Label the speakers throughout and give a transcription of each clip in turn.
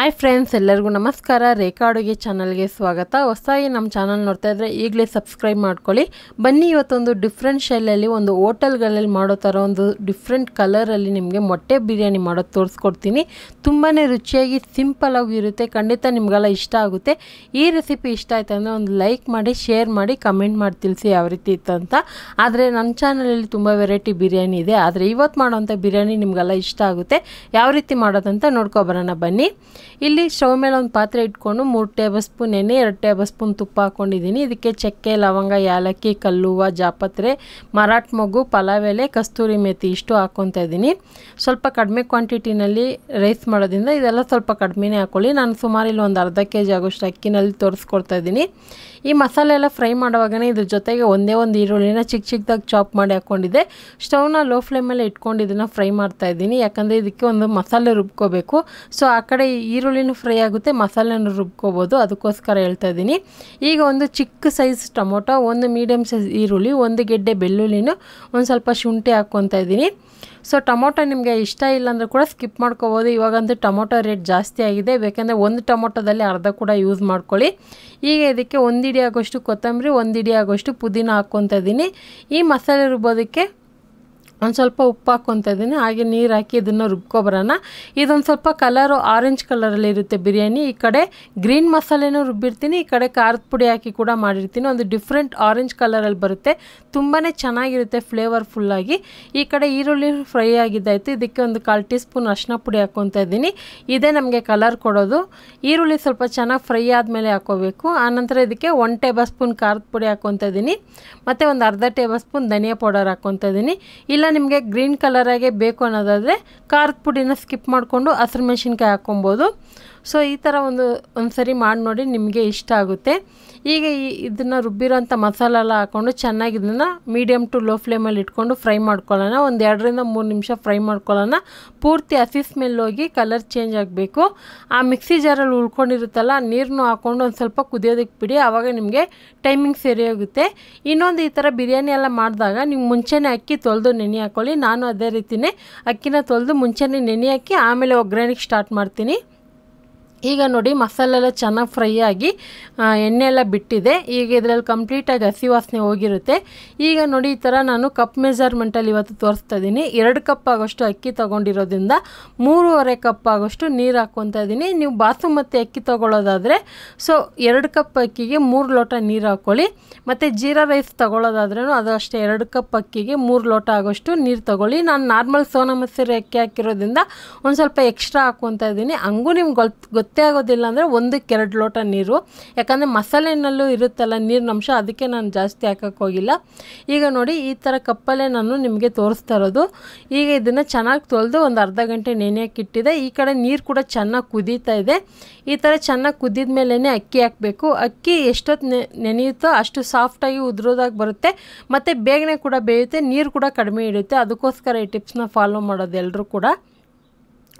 Speaker 1: hi friends ಎಲ್ಲರಿಗೂ ನಮಸ್ಕಾರ ರೇಖಾ ಅಡುಗೆ ಚಾನಲ್ಗೆ ಸ್ವಾಗತ ಹೊಸದಾಗಿ ನಮ್ಮ ಚಾನಲ್ ನೋಡ್ತಾ ಇದ್ರೆ ಈಗಲೇ ಸಬ್ಸ್ಕ್ರೈಬ್ ಮಾಡ್ಕೊಳ್ಳಿ ಬನ್ನಿ ಇವತ್ತೊಂದು ಡಿಫ್ರೆಂಟ್ ಶೈಲಲ್ಲಿ ಒಂದು ಹೋಟೆಲ್ಗಳಲ್ಲಿ ಮಾಡೋ ಥರ ಒಂದು ಡಿಫ್ರೆಂಟ್ ಕಲರಲ್ಲಿ ನಿಮಗೆ ಮೊಟ್ಟೆ ಬಿರಿಯಾನಿ ಮಾಡೋದು ತೋರಿಸ್ಕೊಡ್ತೀನಿ ತುಂಬಾ ರುಚಿಯಾಗಿ ಸಿಂಪಲಾಗಿ ಇರುತ್ತೆ ಖಂಡಿತ ನಿಮಗೆಲ್ಲ ಇಷ್ಟ ಆಗುತ್ತೆ ಈ ರೆಸಿಪಿ ಇಷ್ಟ ಆಯ್ತು ಅಂದರೆ ಒಂದು ಲೈಕ್ ಮಾಡಿ ಶೇರ್ ಮಾಡಿ ಕಮೆಂಟ್ ಮಾಡಿ ತಿಳಿಸಿ ಯಾವ ರೀತಿ ಇತ್ತು ಅಂತ ಆದರೆ ನಮ್ಮ ಚಾನಲಲ್ಲಿ ತುಂಬ ವೆರೈಟಿ ಬಿರಿಯಾನಿ ಇದೆ ಆದರೆ ಇವತ್ತು ಮಾಡೋವಂಥ ಬಿರಿಯಾನಿ ನಿಮಗೆಲ್ಲ ಇಷ್ಟ ಆಗುತ್ತೆ ಯಾವ ರೀತಿ ಮಾಡೋದಂತ ನೋಡ್ಕೊಬರೋಣ ಬನ್ನಿ ಇಲ್ಲಿ ಸ್ಟವ್ ಮೇಲೆ ಒಂದು ಪಾತ್ರೆ ಇಟ್ಕೊಂಡು ಮೂರು ಟೇಬಲ್ ಸ್ಪೂನ್ ಎಣ್ಣೆ ಎರಡು ಟೇಬಲ್ ಸ್ಪೂನ್ ತುಪ್ಪ ಹಾಕ್ಕೊಂಡಿದ್ದೀನಿ ಇದಕ್ಕೆ ಚಕ್ಕೆ ಲವಂಗ ಯಾಲಕ್ಕಿ ಕಲ್ಲುವ ಜಾಪತ್ರೆ ಮರಾಠ ಮಗು ಪಲಾವ್ ಎಲೆ ಕಸ್ತೂರಿ ಮೇಥಿ ಇಷ್ಟು ಹಾಕ್ಕೊತಾ ಇದ್ದೀನಿ ಸ್ವಲ್ಪ ಕಡಿಮೆ ಕ್ವಾಂಟಿಟಿನಲ್ಲಿ ರೈಸ್ ಮಾಡೋದ್ರಿಂದ ಇದೆಲ್ಲ ಸ್ವಲ್ಪ ಕಡಿಮೆನೇ ಹಾಕ್ಕೊಳ್ಳಿ ನಾನು ಸುಮಾರು ಇಲ್ಲಿ ಒಂದು ಅರ್ಧ ಕೆ ಜಿ ಆಗೋಷ್ಟು ಅಕ್ಕಿನಲ್ಲಿ ತೋರಿಸ್ಕೊಡ್ತಾ ಇದ್ದೀನಿ ಈ ಮಸಾಲೆ ಎಲ್ಲ ಫ್ರೈ ಮಾಡುವಾಗನೇ ಇದ್ರ ಜೊತೆಗೆ ಒಂದೇ ಒಂದು ಈರುಳ್ಳಿನ ಚಿಕ್ಕ ಚಿಕ್ಕದಾಗಿ ಚಾಪ್ ಮಾಡಿ ಹಾಕ್ಕೊಂಡಿದ್ದೆ ಸ್ಟವ್ನ ಲೋ ಮೇಲೆ ಇಟ್ಕೊಂಡು ಇದನ್ನು ಫ್ರೈ ಮಾಡ್ತಾ ಇದ್ದೀನಿ ಯಾಕಂದರೆ ಇದಕ್ಕೆ ಒಂದು ಮಸಾಲೆ ರುಬ್ಕೋಬೇಕು ಸೊ ಆ ಕಡೆ ಈರುಳ್ಳಿನೂ ಫ್ರೈ ಆಗುತ್ತೆ ಮಸಾಲೆನೂ ರುಬ್ಕೋಬೋದು ಅದಕ್ಕೋಸ್ಕರ ಹೇಳ್ತಾ ಇದ್ದೀನಿ ಈಗ ಒಂದು ಚಿಕ್ಕ ಸೈಜ್ ಟೊಮೊಟೊ ಒಂದು ಮೀಡಿಯಮ್ ಸೈಜ್ ಈರುಳ್ಳಿ ಒಂದು ಗೆಡ್ಡೆ ಬೆಳ್ಳುಳ್ಳಿನೂ ಒಂದು ಸ್ವಲ್ಪ ಶುಂಠಿ ಹಾಕ್ಕೊತಾ ಇದ್ದೀನಿ ಸೊ ಟೊಮೊಟೊ ನಿಮಗೆ ಇಷ್ಟ ಅಂದರೆ ಕೂಡ ಸ್ಕಿಪ್ ಮಾಡ್ಕೋಬೋದು ಇವಾಗಂತೂ ಟೊಮೊಟೊ ರೇಟ್ ಜಾಸ್ತಿ ಆಗಿದೆ ಬೇಕೆಂದರೆ ಒಂದು ಟೊಮೊಟೊದಲ್ಲಿ ಅರ್ಧ ಕೂಡ ಯೂಸ್ ಮಾಡ್ಕೊಳ್ಳಿ ಈಗ ಇದಕ್ಕೆ ಒಂದು ಆಗೋಷ್ಟು ಕೊತ್ತಂಬರಿ ಒಂದು ಆಗೋಷ್ಟು ಪುದೀನ ಹಾಕ್ಕೊತ ಇದ್ದೀನಿ ಈ ಮಸಾಲೆ ರುಬ್ಬೋದಕ್ಕೆ ಒಂದು ಸ್ವಲ್ಪ ಉಪ್ಪು ಹಾಕ್ಕೊತಾ ಇದ್ದೀನಿ ಹಾಗೆ ನೀರು ಹಾಕಿ ಇದನ್ನು ರುಬ್ಕೊಬರೋಣ ಇದೊಂದು ಸ್ವಲ್ಪ ಕಲರು ಆರೆಂಜ್ ಇರುತ್ತೆ ಬಿರಿಯಾನಿ ಈ ಕಡೆ ಗ್ರೀನ್ ಮಸಾಲೆನೂ ರುಬ್ಬಿರ್ತೀನಿ ಈ ಕಡೆ ಖಾರದ ಪುಡಿ ಹಾಕಿ ಕೂಡ ಮಾಡಿರ್ತೀನಿ ಒಂದು ಡಿಫ್ರೆಂಟ್ ಆರೆಂಜ್ ಕಲರಲ್ಲಿ ಬರುತ್ತೆ ತುಂಬಾ ಚೆನ್ನಾಗಿರುತ್ತೆ ಫ್ಲೇವರ್ಫುಲ್ಲಾಗಿ ಈ ಕಡೆ ಈರುಳ್ಳಿ ಫ್ರೈ ಆಗಿದ್ದಾಯಿತು ಇದಕ್ಕೆ ಒಂದು ಕಾಲು ಟೀ ಸ್ಪೂನ್ ಅರಿಶಿನ ಪುಡಿ ಹಾಕ್ಕೊತಾ ಇದ್ದೀನಿ ಇದೇ ನಮಗೆ ಕಲರ್ ಕೊಡೋದು ಈರುಳ್ಳಿ ಸ್ವಲ್ಪ ಚೆನ್ನಾಗಿ ಫ್ರೈ ಆದಮೇಲೆ ಹಾಕೋಬೇಕು ಆನಂತರ ಇದಕ್ಕೆ ಒನ್ ಟೇಬಲ್ ಸ್ಪೂನ್ ಖಾರದ ಪುಡಿ ಹಾಕ್ಕೊತ ಇದ್ದೀನಿ ಮತ್ತು ಒಂದು ಅರ್ಧ ಟೇಬಲ್ ಸ್ಪೂನ್ ಧನಿಯಾ ಪೌಡರ್ ಹಾಕ್ಕೊತಾ ಇದ್ದೀನಿ ಇಲ್ಲ ನಿಮಗೆ ಗ್ರೀನ್ ಕಲರಾಗೆ ಬೇಕು ಅನ್ನೋದಾದರೆ ಖಾರದ ಪುಡಿನ ಸ್ಕಿಪ್ ಮಾಡಿಕೊಂಡು ಹಸಿರು ಮೆಣಸಿನ್ಕಾಯಿ ಹಾಕ್ಕೊಬೋದು ಸೊ ಈ ಥರ ಒಂದು ಒಂದು ಸರಿ ಮಾಡಿ ನೋಡಿ ನಿಮಗೆ ಇಷ್ಟ ಆಗುತ್ತೆ ಈಗ ಈ ಇದನ್ನು ರುಬ್ಬಿರೋಂಥ ಮಸಾಲೆಲ್ಲ ಹಾಕ್ಕೊಂಡು ಚೆನ್ನಾಗಿ ಇದನ್ನು ಮೀಡಿಯಮ್ ಟು ಲೋ ಫ್ಲೇಮಲ್ಲಿ ಇಟ್ಕೊಂಡು ಫ್ರೈ ಮಾಡ್ಕೊಳ್ಳೋಣ ಒಂದು ಎರಡರಿಂದ ಮೂರು ನಿಮಿಷ ಫ್ರೈ ಮಾಡ್ಕೊಳ್ಳೋಣ ಪೂರ್ತಿ ಹಸಿ ಸ್ಮೆಲ್ ಹೋಗಿ ಕಲರ್ ಚೇಂಜ್ ಆಗಬೇಕು ಆ ಮಿಕ್ಸಿ ಜಾರಲ್ಲಿ ಉಳ್ಕೊಂಡಿರುತ್ತಲ್ಲ ನೀರನ್ನು ಹಾಕ್ಕೊಂಡು ಒಂದು ಸ್ವಲ್ಪ ಕುದಿಯೋದಕ್ಕೆ ಬಿಡಿ ಆವಾಗ ನಿಮಗೆ ಟೈಮಿಂಗ್ ಸರಿ ಹೋಗುತ್ತೆ ಇನ್ನೊಂದು ಈ ಥರ ಬಿರಿಯಾನಿ ಎಲ್ಲ ಮಾಡಿದಾಗ ನೀವು ಮುಂಚೆನೇ ಅಕ್ಕಿ ತೊಳೆದು ನೆನೆ ಹಾಕ್ಕೊಳ್ಳಿ ನಾನು ಅದೇ ರೀತಿಯೇ ಅಕ್ಕಿನ ತೊಳೆದು ಮುಂಚೆನೇ ನೆನೆ ಹಾಕಿ ಆಮೇಲೆ ಒಗ್ಗರಣೆಗೆ ಸ್ಟಾರ್ಟ್ ಮಾಡ್ತೀನಿ ಈಗ ನೋಡಿ ಮಸಾಲೆಲ್ಲ ಚೆನ್ನಾಗಿ ಫ್ರೈ ಆಗಿ ಎಣ್ಣೆ ಎಲ್ಲ ಬಿಟ್ಟಿದೆ ಈಗ ಇದರಲ್ಲಿ ಕಂಪ್ಲೀಟಾಗಿ ಹಸಿ ವಾಸನೆ ಹೋಗಿರುತ್ತೆ ಈಗ ನೋಡಿ ಈ ಥರ ನಾನು ಕಪ್ ಮೆಜರ್ಮೆಂಟಲ್ಲಿ ಇವತ್ತು ತೋರಿಸ್ತಾ ಇದ್ದೀನಿ ಎರಡು ಕಪ್ ಆಗೋಷ್ಟು ಅಕ್ಕಿ ತೊಗೊಂಡಿರೋದ್ರಿಂದ ಮೂರುವರೆ ಕಪ್ ಆಗೋಷ್ಟು ನೀರು ಹಾಕ್ಕೊತ ಇದ್ದೀನಿ ನೀವು ಬಾಸುಮತಿ ಅಕ್ಕಿ ತೊಗೊಳ್ಳೋದಾದರೆ ಸೊ ಎರಡು ಕಪ್ ಅಕ್ಕಿಗೆ ಮೂರು ಲೋಟ ನೀರು ಹಾಕ್ಕೊಳ್ಳಿ ಮತ್ತು ಜೀರಾ ರೈಸ್ ತೊಗೊಳ್ಳೋದಾದ್ರೂ ಅದು ಅಷ್ಟೇ ಎರಡು ಕಪ್ ಅಕ್ಕಿಗೆ ಮೂರು ಲೋಟ ಆಗೋಷ್ಟು ನೀರು ತೊಗೊಳ್ಳಿ ನಾನು ನಾರ್ಮಲ್ ಸೋನಾ ಮಸೂರಿ ಅಕ್ಕಿ ಹಾಕಿರೋದ್ರಿಂದ ಒಂದು ಸ್ವಲ್ಪ ಎಕ್ಸ್ಟ್ರಾ ಹಾಕ್ಕೊತ ಇದ್ದೀನಿ ಹಂಗೂ ನಿಮ್ಗೆ ಗೊತ್ತು ಗೊತ್ತೇ ಆಗೋದಿಲ್ಲ ಅಂದರೆ ಒಂದಕ್ಕೆ ಎರಡು ಲೋಟ ನೀರು ಯಾಕಂದರೆ ಮಸಾಲೆನಲ್ಲೂ ಇರುತ್ತಲ್ಲ ನೀರಿನಂಶ ಅದಕ್ಕೆ ನಾನು ಜಾಸ್ತಿ ಹಾಕೋಕ್ಕೋಗಿಲ್ಲ ಈಗ ನೋಡಿ ಈ ಥರ ಕಪ್ಪಲ್ಲೇ ನಾನು ನಿಮಗೆ ತೋರಿಸ್ತಾ ಇರೋದು ಈಗ ಇದನ್ನು ಚೆನ್ನಾಗಿ ತೊಳೆದು ಒಂದು ಅರ್ಧ ಗಂಟೆ ನೆನೆಯೋಕೆ ಇಟ್ಟಿದೆ ಈ ಕಡೆ ನೀರು ಕೂಡ ಚೆನ್ನಾಗಿ ಕುದೀತಾ ಇದೆ ಈ ಥರ ಚೆನ್ನಾಗಿ ಕುದ್ದಿದ ಮೇಲೇ ಅಕ್ಕಿ ಹಾಕಬೇಕು ಅಕ್ಕಿ ಎಷ್ಟೊತ್ತು ನೆನೆಯುತ್ತೋ ಅಷ್ಟು ಸಾಫ್ಟಾಗಿ ಉದುರೋದಾಗಿ ಬರುತ್ತೆ ಮತ್ತು ಬೇಗನೆ ಕೂಡ ಬೇಯುತ್ತೆ ನೀರು ಕೂಡ ಕಡಿಮೆ ಇಡುತ್ತೆ ಅದಕ್ಕೋಸ್ಕರ ಈ ಟಿಪ್ಸ್ನ ಫಾಲೋ ಮಾಡೋದು ಎಲ್ಲರೂ ಕೂಡ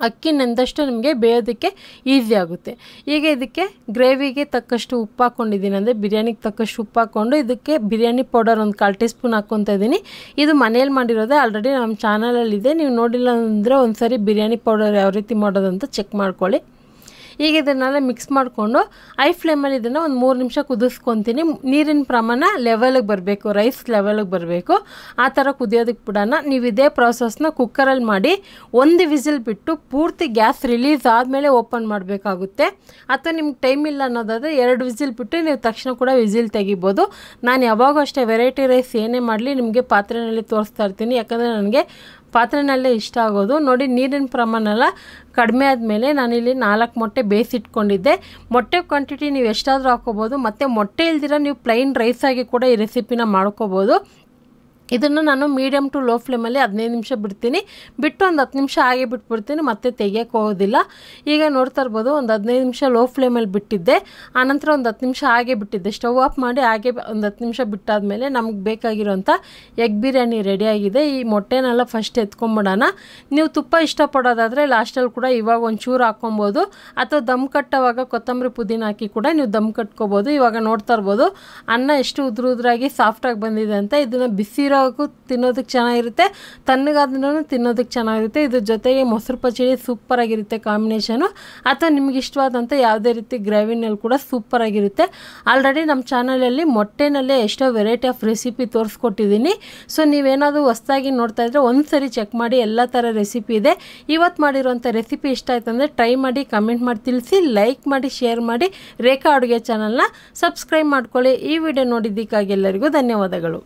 Speaker 1: ಅಕ್ಕಿ ನೆಂದಷ್ಟು ನಮಗೆ ಬೇಯೋದಕ್ಕೆ ಈಸಿ ಆಗುತ್ತೆ ಈಗ ಇದಕ್ಕೆ ಗ್ರೇವಿಗೆ ತಕ್ಕಷ್ಟು ಉಪ್ಪು ಹಾಕ್ಕೊಂಡಿದ್ದೀನಿ ಅಂದರೆ ಬಿರಿಯಾನಿಗೆ ತಕ್ಕಷ್ಟು ಉಪ್ಪು ಹಾಕ್ಕೊಂಡು ಇದಕ್ಕೆ ಬಿರಿಯಾನಿ ಪೌಡರ್ ಒಂದು ಕಾಲು ಟೀ ಸ್ಪೂನ್ ಹಾಕ್ಕೊತಾ ಇದ್ದೀನಿ ಇದು ಮನೇಲಿ ಮಾಡಿರೋದೇ ಆಲ್ರೆಡಿ ನಮ್ಮ ಚಾನಲಲ್ಲಿದೆ ನೀವು ನೋಡಿಲ್ಲ ಅಂದರೆ ಒಂದು ಸಾರಿ ಬಿರಿಯಾನಿ ಪೌಡರ್ ಯಾವ ರೀತಿ ಮಾಡೋದಂತ ಚೆಕ್ ಮಾಡ್ಕೊಳ್ಳಿ ಈಗ ಇದನ್ನೆಲ್ಲ ಮಿಕ್ಸ್ ಮಾಡಿಕೊಂಡು ಐ ಫ್ಲೇಮಲ್ಲಿ ಇದನ್ನು ಒಂದು ಮೂರು ನಿಮಿಷ ಕುದಿಸ್ಕೊತೀನಿ ನೀರಿನ ಪ್ರಮಾಣ ಲೆವೆಲಿಗೆ ಬರಬೇಕು ರೈಸ್ ಲೆವೆಲಿಗೆ ಬರಬೇಕು ಆ ಥರ ಕುದಿಯೋದಕ್ಕೆ ಬಿಡೋಣ ನೀವು ಇದೇ ಪ್ರಾಸೆಸ್ನ ಕುಕ್ಕರಲ್ಲಿ ಮಾಡಿ ಒಂದು ವಿಸಿಲ್ ಬಿಟ್ಟು ಪೂರ್ತಿ ಗ್ಯಾಸ್ ರಿಲೀಸ್ ಆದಮೇಲೆ ಓಪನ್ ಮಾಡಬೇಕಾಗುತ್ತೆ ಅಥವಾ ನಿಮ್ಗೆ ಟೈಮ್ ಇಲ್ಲ ಅನ್ನೋದಾದರೆ ಎರಡು ವಿಸಿಲ್ ಬಿಟ್ಟು ನೀವು ತಕ್ಷಣ ಕೂಡ ವಿಸಿಲ್ ತೆಗಿಬೋದು ನಾನು ಯಾವಾಗ ಅಷ್ಟೇ ವೆರೈಟಿ ರೈಸ್ ಏನೇ ಮಾಡಲಿ ನಿಮಗೆ ಪಾತ್ರೆಯಲ್ಲಿ ತೋರಿಸ್ತಾ ಇರ್ತೀನಿ ಯಾಕಂದರೆ ನನಗೆ ಪಾತ್ರೆನಲ್ಲೇ ಇಷ್ಟ ಆಗೋದು ನೋಡಿ ನೀರಿನ ಪ್ರಮಾಣ ಎಲ್ಲ ಕಡಿಮೆ ಆದಮೇಲೆ ನಾನಿಲ್ಲಿ ನಾಲ್ಕು ಮೊಟ್ಟೆ ಬೇಯಿಸಿಟ್ಕೊಂಡಿದ್ದೆ ಮೊಟ್ಟೆ ಕ್ವಾಂಟಿಟಿ ನೀವು ಎಷ್ಟಾದರೂ ಹಾಕೋಬೋದು ಮತ್ತು ಮೊಟ್ಟೆ ಇಲ್ದಿರ ನೀವು ಪ್ಲೈನ್ ರೈಸಾಗಿ ಕೂಡ ಈ ರೆಸಿಪಿನ ಮಾಡ್ಕೋಬೋದು ಇದನ್ನು ನಾನು ಮೀಡಿಯಮ್ ಟು ಲೋ ಫ್ಲೇಮಲ್ಲಿ ಹದಿನೈದು ನಿಮಿಷ ಬಿಡ್ತೀನಿ ಬಿಟ್ಟು ಒಂದು ಹತ್ತು ನಿಮಿಷ ಹಾಗೆ ಬಿಟ್ಬಿಡ್ತೀನಿ ಮತ್ತೆ ತೆಗಿಯೋಕ್ಕೆ ಹೋಗೋದಿಲ್ಲ ಈಗ ನೋಡ್ತಾ ಇರ್ಬೋದು ಒಂದು ಹದಿನೈದು ನಿಮಿಷ ಲೋ ಫ್ಲೇಮಲ್ಲಿ ಬಿಟ್ಟಿದ್ದೆ ಆನಂತರ ಒಂದು ಹತ್ತು ನಿಮಿಷ ಹಾಗೆ ಬಿಟ್ಟಿದ್ದೆ ಸ್ಟವ್ ಆಫ್ ಮಾಡಿ ಹಾಗೆ ಒಂದು ಹತ್ತು ನಿಮಿಷ ಬಿಟ್ಟಾದಮೇಲೆ ನಮಗೆ ಬೇಕಾಗಿರೋಂಥ ಎಗ್ ಬಿರಿಯಾನಿ ರೆಡಿಯಾಗಿದೆ ಈ ಮೊಟ್ಟೆನೆಲ್ಲ ಫಸ್ಟ್ ಎತ್ಕೊಂಬಿಡೋಣ ನೀವು ತುಪ್ಪ ಇಷ್ಟಪಡೋದಾದರೆ ಲಾಸ್ಟಲ್ಲಿ ಕೂಡ ಇವಾಗ ಒಂಚೂರು ಹಾಕ್ಕೊಬೋದು ಅಥವಾ ದಮ್ ಕಟ್ಟೋವಾಗ ಕೊತ್ತಂಬರಿ ಪುದೀನ ಹಾಕಿ ಕೂಡ ನೀವು ದಮ್ ಕಟ್ಕೋಬೋದು ಇವಾಗ ನೋಡ್ತಾ ಇರ್ಬೋದು ಅನ್ನ ಎಷ್ಟು ಉದ್ರಾಗಿ ಸಾಫ್ಟಾಗಿ ಬಂದಿದೆ ಅಂತ ಇದನ್ನು ಬಿಸಿರೋ ಟೇಸ್ಟಿಯಾಗೂ ತಿನ್ನೋದಕ್ಕೆ ಚೆನ್ನಾಗಿರುತ್ತೆ ತಣ್ಣಗಾದ್ರೂ ತಿನ್ನೋದಕ್ಕೆ ಚೆನ್ನಾಗಿರುತ್ತೆ ಇದ್ರ ಜೊತೆಗೆ ಮೊಸರು ಪಚಡಿ ಆಗಿರುತ್ತೆ ಕಾಂಬಿನೇಷನು ಅಥವಾ ನಿಮ್ಗೆ ಇಷ್ಟವಾದಂಥ ಯಾವುದೇ ರೀತಿ ಗ್ರೇವಿನಲ್ಲಿ ಕೂಡ ಸೂಪರಾಗಿರುತ್ತೆ ಆಲ್ರೆಡಿ ನಮ್ಮ ಚಾನಲಲ್ಲಿ ಮೊಟ್ಟೆನಲ್ಲೇ ಎಷ್ಟೋ ವೆರೈಟಿ ಆಫ್ ರೆಸಿಪಿ ತೋರಿಸ್ಕೊಟ್ಟಿದ್ದೀನಿ ಸೊ ನೀವೇನಾದರೂ ಹೊಸ್ದಾಗಿ ನೋಡ್ತಾ ಇದ್ರೆ ಒಂದು ಸರಿ ಚೆಕ್ ಮಾಡಿ ಎಲ್ಲ ಥರ ರೆಸಿಪಿ ಇದೆ ಇವತ್ತು ಮಾಡಿರುವಂಥ ರೆಸಿಪಿ ಇಷ್ಟ ಆಯ್ತು ಅಂದರೆ ಟ್ರೈ ಮಾಡಿ ಕಮೆಂಟ್ ಮಾಡಿ ತಿಳಿಸಿ ಲೈಕ್ ಮಾಡಿ ಶೇರ್ ಮಾಡಿ ರೇಖಾ ಅಡುಗೆ ಚಾನಲ್ನ ಸಬ್ಸ್ಕ್ರೈಬ್ ಮಾಡ್ಕೊಳ್ಳಿ ಈ ವಿಡಿಯೋ ನೋಡಿದ್ದಕ್ಕಾಗಿ ಎಲ್ಲರಿಗೂ ಧನ್ಯವಾದಗಳು